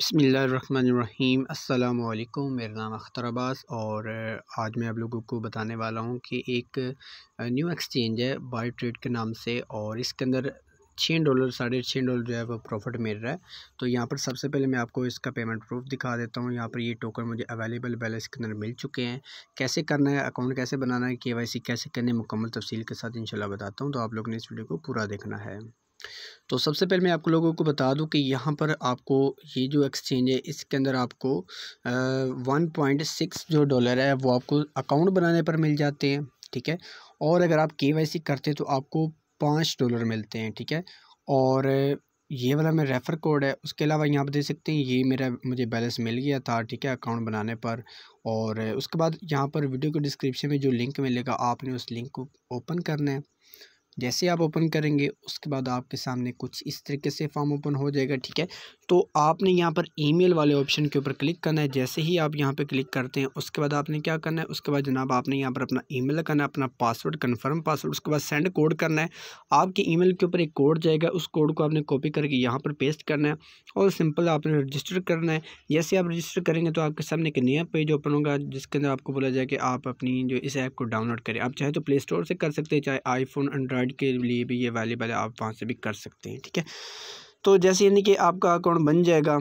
बसमीम् अल्लाम मेरा नाम अख्तर अब्बास और आज मैं आप लोगों को बताने वाला हूँ कि एक न्यू एक्सचेंज है बाई ट्रेड के नाम से और इसके अंदर छः डॉलर साढ़े छः डॉलर जो है वो प्रॉफिट मिल रहा है तो यहाँ पर सबसे पहले मैं आपको इसका पेमेंट प्रूफ दिखा देता हूँ यहाँ पर ये टोकन मुझे अवेलेबल बैलेंस के अंदर मिल चुके हैं कैसे करना है अकाउंट कैसे बनाना है के वाई सी कैसे करनी है मुकम्मल तफसील के साथ इंशाल्लाह बताता हूँ तो आप लोग ने इस वीडियो को पूरा देखना है तो सबसे पहले मैं आप लोगों को बता दूं कि यहाँ पर आपको ये जो एक्सचेंज है इसके अंदर आपको वन पॉइंट सिक्स जो डॉलर है वो आपको अकाउंट बनाने पर मिल जाते हैं ठीक है और अगर आप के करते तो आपको पाँच डॉलर मिलते हैं ठीक है और ये वाला मेरा रेफ़र कोड है उसके अलावा यहाँ पर देख सकते हैं ये मेरा मुझे बैलेंस मिल गया था ठीक है अकाउंट बनाने पर और उसके बाद यहाँ पर वीडियो के डिस्क्रिप्शन में जो लिंक मिलेगा आपने उस लिंक को ओपन करना है जैसे आप ओपन करेंगे उसके बाद आपके सामने कुछ इस तरीके से फॉर्म ओपन हो जाएगा ठीक है तो आपने यहाँ पर ईमेल वाले ऑप्शन के ऊपर क्लिक करना है जैसे ही आप यहाँ पे क्लिक करते हैं उसके बाद आपने क्या करना है उसके बाद जनाब आपने यहाँ पर अपना ईमेल करना है अपना पासवर्ड कन्फर्म पासवर्ड उसके बाद सेंड कोड करना है आपके ई के ऊपर एक कोड जाएगा उस कोड को आपने कॉपी करके यहाँ पर पेस्ट करना है और सिंपल आपने रजिस्टर करना है जैसे आप रजिस्टर करेंगे तो आपके सामने एक नया पेज ओपन होगा जिसके अंदर आपको बोला जाए कि आप अपनी जो इस ऐप को डाउनलोड करें आप चाहे तो प्ले स्टोर से कर सकते हैं चाहे आईफोन एंड्रॉयड वाइड के लिए भी ये अवेलेबल है आप वहाँ से भी कर सकते हैं ठीक है तो जैसे यानी कि आपका अकाउंट बन जाएगा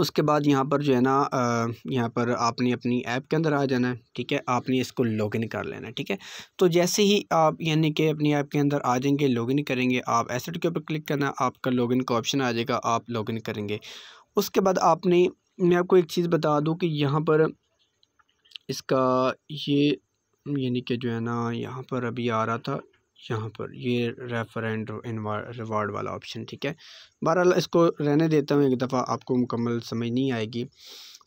उसके बाद यहाँ पर जो है ना यहाँ पर आपने अपनी ऐप के अंदर आ जाना है ठीक है आपने इसको लॉगिन कर लेना है ठीक है तो जैसे ही आप यानी कि अपनी ऐप के अंदर आ जाएंगे लॉगिन करेंगे आप एसेट के ऊपर क्लिक करना आपका लॉगिन का ऑप्शन आ जाएगा आप लॉगिन करेंगे उसके बाद आपने मैं आपको एक चीज़ बता दूँ कि यहाँ पर इसका ये यानी कि जो है ना यहाँ पर अभी आ रहा था यहाँ पर ये रेफर एंड रिवार्ड वाला ऑप्शन ठीक है बहरहाल इसको रहने देता हूँ एक दफ़ा आपको मुकम्मल समझ नहीं आएगी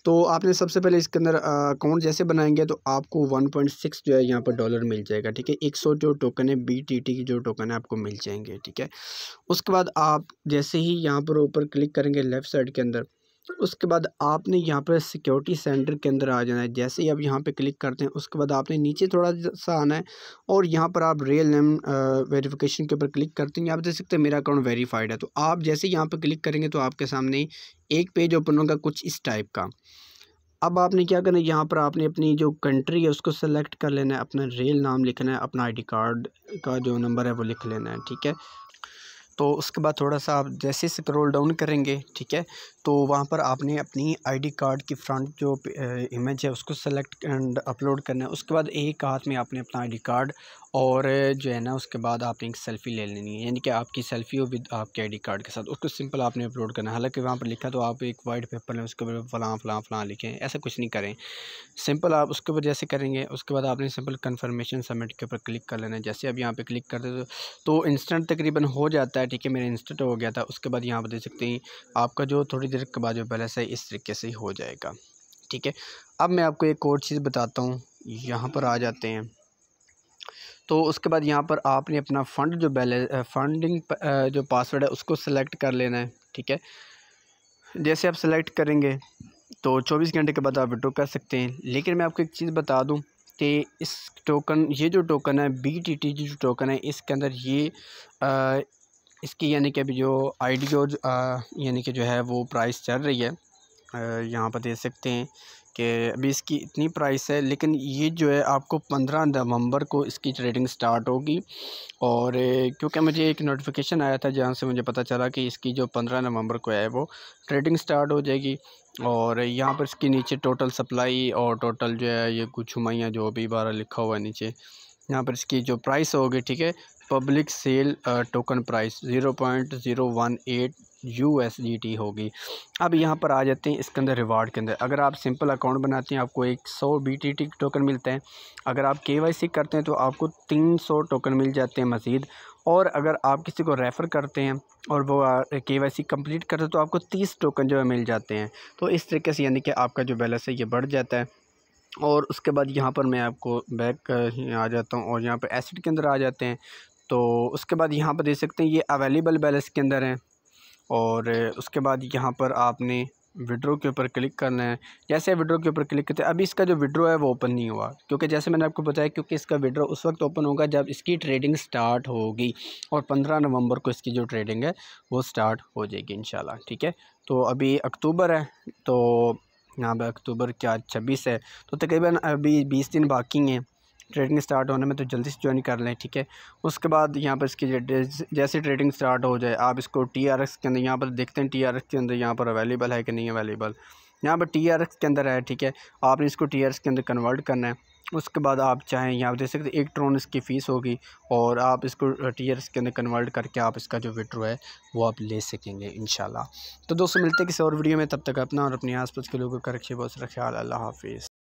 तो आपने सबसे पहले इसके अंदर अकाउंट जैसे बनाएंगे तो आपको वन पॉइंट सिक्स जो है यहाँ पर डॉलर मिल जाएगा ठीक है एक सौ जो टोकन है बी टी टी की जो टोकन है आपको मिल जाएंगे ठीक है उसके बाद आप जैसे ही यहाँ पर ऊपर क्लिक करेंगे लेफ़्ट साइड के अंदर उसके बाद आपने यहाँ पर सिक्योरिटी सेंटर के अंदर आ जाना है जैसे ही आप यहाँ पे क्लिक करते हैं उसके बाद आपने नीचे थोड़ा सा आना है और यहाँ पर आप रियल नेम वेरिफिकेशन के ऊपर क्लिक करते हैं यहाँ पर देख सकते हैं मेरा अकाउंट वेरीफाइड है तो आप जैसे यहाँ पर क्लिक करेंगे तो आपके सामने एक पेज ओपन होगा कुछ इस टाइप का अब आपने क्या करना है यहाँ पर आपने अपनी जो कंट्री है उसको सेलेक्ट कर लेना है अपना रियल नाम लिखना है अपना आईडी कार्ड का जो नंबर है वो लिख लेना है ठीक है तो उसके बाद थोड़ा सा आप जैसे स्क्रॉल डाउन करेंगे ठीक है तो वहाँ पर आपने अपनी आईडी कार्ड की फ्रंट जो इमेज है उसको सेलेक्ट एंड अपलोड करना है उसके बाद एक हाथ में आपने अपना आईडी कार्ड और जो है ना उसके बाद आपने एक सेल्फ़ी ले लेनी है यानी कि आपकी सेल्फ़ी हो विद आपके आईडी कार्ड के साथ उसको सिंपल आपने अपलोड करना है हालांकि वहाँ पर लिखा तो आप एक वाइट पेपर लें उसके ऊपर फलां फलां फलां लिखें ऐसा कुछ नहीं करें सिंपल आप उसके ऊपर जैसे करेंगे उसके बाद आपने सिंपल कन्फर्मेशन सबमिट के ऊपर क्लिक कर लेना है जैसे अब यहाँ पर क्लिक कर दे तो इंस्टेंट तो तकरीबन हो जाता है ठीक है मेरा इंस्टेंट हो गया था उसके बाद यहाँ पर देख सकते हैं आपका जो थोड़ी देर के बाद जो बैलेंस है इस तरीके से हो जाएगा ठीक है अब मैं आपको एक और चीज़ बताता हूँ यहाँ पर आ जाते हैं तो उसके बाद यहाँ पर आपने अपना फ़ंड जो बैलेंस फंडिंग जो पासवर्ड है उसको सिलेक्ट कर लेना है ठीक है जैसे आप सेलेक्ट करेंगे तो चौबीस घंटे के बाद आप विड्रो कर सकते हैं लेकिन मैं आपको एक चीज़ बता दूँ कि इस टोकन ये जो टोकन है बी टी टी जो टोकन है इसके अंदर ये आ, इसकी यानी कि अभी जो आईडी यानी कि जो है वो प्राइस चल रही है यहाँ पर देख सकते हैं कि अभी इसकी इतनी प्राइस है लेकिन ये जो है आपको पंद्रह नवंबर को इसकी ट्रेडिंग स्टार्ट होगी और क्योंकि मुझे एक नोटिफिकेशन आया था जहाँ से मुझे पता चला कि इसकी जो पंद्रह नवंबर को है वो ट्रेडिंग स्टार्ट हो जाएगी और यहाँ पर इसके नीचे टोटल सप्लाई और टोटल जो है ये कुछ हुमाइयाँ जो भी बारह लिखा हुआ है नीचे यहाँ पर इसकी जो प्राइस होगी ठीक है public sale token price zero point zero one eight U S D T होगी अब यहाँ पर आ जाते हैं इसके अंदर रिवार्ड के अंदर अगर आप सिंपल अकाउंट बनाते हैं आपको एक सौ बी टी टी टोकन मिलते हैं अगर आप के वाई सी करते हैं तो आपको तीन सौ टोकन मिल जाते हैं मज़ीद और अगर आप किसी को रेफ़र करते हैं और वो के वाई सी कम्प्लीट करते हैं तो आपको तीस टोकन जो है मिल जाते हैं तो इस तरीके से यानी कि आपका जो बैलेंस है ये बढ़ जाता है और उसके बाद यहाँ पर मैं आपको बैक आ जाता हूँ और यहाँ पर एसिड के अंदर आ जाते हैं तो उसके बाद यहाँ पर देख सकते हैं ये अवेलेबल बैलेंस के अंदर है और उसके बाद यहाँ पर आपने विड्रो के ऊपर क्लिक करना है जैसे विड्रो के ऊपर क्लिक करते हैं अभी इसका जो विड्रो है वो ओपन नहीं हुआ क्योंकि जैसे मैंने आपको बताया क्योंकि इसका विड्रो उस वक्त ओपन होगा जब इसकी ट्रेडिंग स्टार्ट होगी और पंद्रह नवंबर को इसकी जो ट्रेडिंग है वो स्टार्ट हो जाएगी इन ठीक है तो अभी अक्टूबर है तो यहाँ पर अक्टूबर क्या छब्बीस है तो तकरीबन अभी बीस दिन बाकी हैं ट्रेडिंग स्टार्ट होने में तो जल्दी से ज्वाइन कर लें ठीक है उसके बाद यहाँ पर इसकी जैसे ट्रेडिंग स्टार्ट हो जाए आप इसको टी आर एक्स के अंदर यहाँ पर देखते हैं टी आर एक्स के अंदर यहाँ पर अवेलेबल है कि नहीं अवेलेबल यहाँ पर टी आर एक्स के अंदर है ठीक है आपने इसको टी आर एक्स के अंदर कन्वर्ट करना है उसके बाद आप चाहें यहाँ देख सकते एक ट्रोन इसकी फ़ीस होगी और आप इसको टीयर्स के अंदर कन्वर्ट करके आप इसका जो विड्रो है वो आप ले सकेंगे इन तो दोस्तों मिलते हैं किसी और वीडियो में तब तक अपना और अपने आस पास के लोगों का रखिए बहुत सारा ख्याल अल्लाह हाफिज़